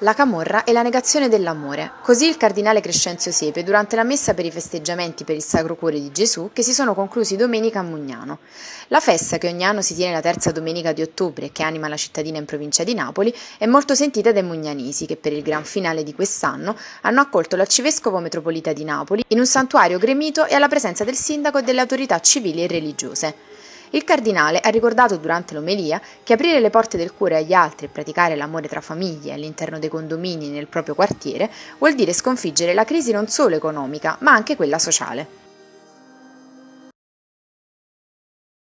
La camorra e la negazione dell'amore. Così il cardinale Crescenzio Sepe durante la messa per i festeggiamenti per il Sacro Cuore di Gesù che si sono conclusi domenica a Mugnano. La festa che ogni anno si tiene la terza domenica di ottobre e che anima la cittadina in provincia di Napoli è molto sentita dai mugnanesi che per il gran finale di quest'anno hanno accolto l'arcivescovo metropolita di Napoli in un santuario gremito e alla presenza del sindaco e delle autorità civili e religiose. Il cardinale ha ricordato durante l'omelia che aprire le porte del cuore agli altri e praticare l'amore tra famiglie all'interno dei condomini nel proprio quartiere vuol dire sconfiggere la crisi non solo economica, ma anche quella sociale.